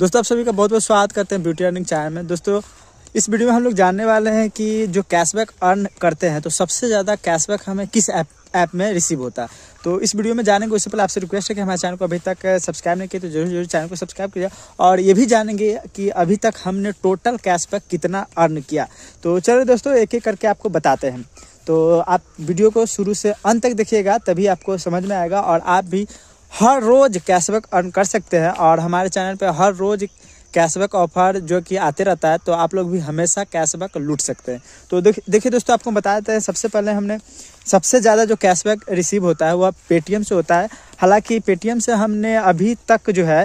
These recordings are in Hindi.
दोस्तों आप सभी का बहुत बहुत स्वागत करते हैं ब्यूटी अर्निंग चैनल में दोस्तों इस वीडियो में हम लोग जानने वाले हैं कि जो कैशबैक अर्न करते हैं तो सबसे ज़्यादा कैशबैक हमें किस ऐप ऐप में रिसीव होता है तो इस वीडियो में जानेंगे उससे पहले आपसे रिक्वेस्ट है कि हमारे चैनल को अभी तक सब्सक्राइब नहीं किया तो जरूर जरूर चैनल को सब्सक्राइब किया और ये भी जानेंगे कि अभी तक हमने टोटल कैशबैक कितना अर्न किया तो चलो दोस्तों एक एक करके आपको बताते हैं तो आप वीडियो को शुरू से अंत तक देखिएगा तभी आपको समझ में आएगा और आप भी हर रोज़ कैशबैक अर्न कर सकते हैं और हमारे चैनल पे हर रोज़ कैशबैक ऑफर जो कि आते रहता है तो आप लोग भी हमेशा कैशबैक लूट सकते हैं तो देखिए दोस्तों आपको बता देते हैं सबसे पहले हमने सबसे ज़्यादा जो कैशबैक रिसीव होता है वह पेटीएम से होता है हालांकि पेटीएम से हमने अभी तक जो है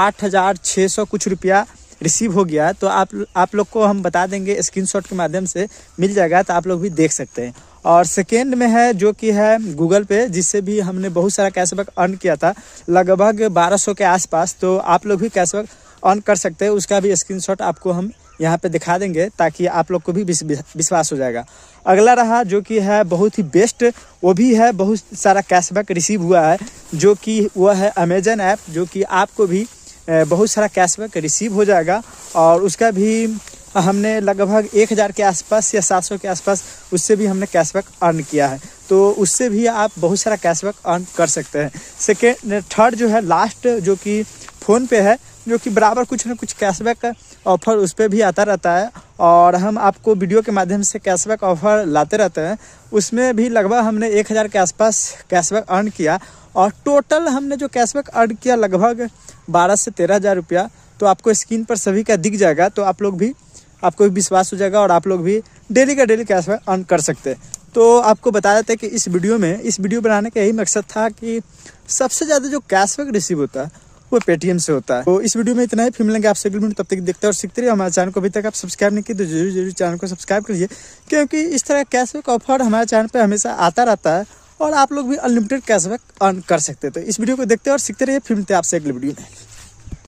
आठ हज़ार छः सौ कुछ रुपया रिसीव हो गया तो आप आप लोग को हम बता देंगे स्क्रीनशॉट के माध्यम से मिल जाएगा तो आप लोग भी देख सकते हैं और सेकेंड में है जो कि है गूगल पे जिससे भी हमने बहुत सारा कैशबैक अर्न किया था लगभग 1200 के आसपास तो आप लोग भी कैशबैक अर्न कर सकते हैं उसका भी स्क्रीनशॉट आपको हम यहाँ पे दिखा देंगे ताकि आप लोग को भी विश्वास हो जाएगा अगला रहा जो कि है बहुत ही बेस्ट वो भी है बहुत सारा कैशबैक रिसीव हुआ है जो कि वह है अमेजन ऐप जो कि आपको भी बहुत सारा कैशबैक रिसीव हो जाएगा और उसका भी हमने लगभग एक हज़ार के आसपास या सात सौ के आसपास उससे भी हमने कैशबैक अर्न किया है तो उससे भी आप बहुत सारा कैशबैक अर्न कर सकते हैं सेकेंड थर्ड जो है लास्ट जो कि फ़ोन पे है जो कि बराबर कुछ ना कुछ कैशबैक ऑफर उस पर भी आता रहता है और हम आपको वीडियो के माध्यम से कैशबैक ऑफर लाते रहते हैं उसमें भी लगभग हमने एक हज़ार के आसपास कैशबैक अर्न किया और टोटल हमने जो कैशबैक अर्न किया लगभग बारह से तेरह हज़ार रुपया तो आपको स्क्रीन पर सभी का दिख जाएगा तो आप लोग भी आपको भी विश्वास हो जाएगा और आप लोग भी डेली का डेली कैशबैक अर्न कर सकते हैं तो आपको बता देते हैं कि इस वीडियो में इस वीडियो बनाने का यही मकसद था कि सबसे ज़्यादा जो कैशबैक रिसीव होता है वो पेटीएम से होता है तो इस वीडियो में इतना ही फिर मिलेंगे आपसे अगले तब तक देखते हैं और सीखते रहिए हमारे चैनल को अभी तक आप सब्सक्राइब नहीं किए तो जरूर जरूर चैनल को सब्सक्राइब करिए क्योंकि इस तरह कैशबैक ऑफर हमारे चैनल पर हमेशा आता रहता है और आप लोग भी अनलिमिटेड कैशबैक अर्न कर सकते हैं तो इस वीडियो को देखते और सीखते रहिए फिर मिलते हैं आपसे अगले वीडियो में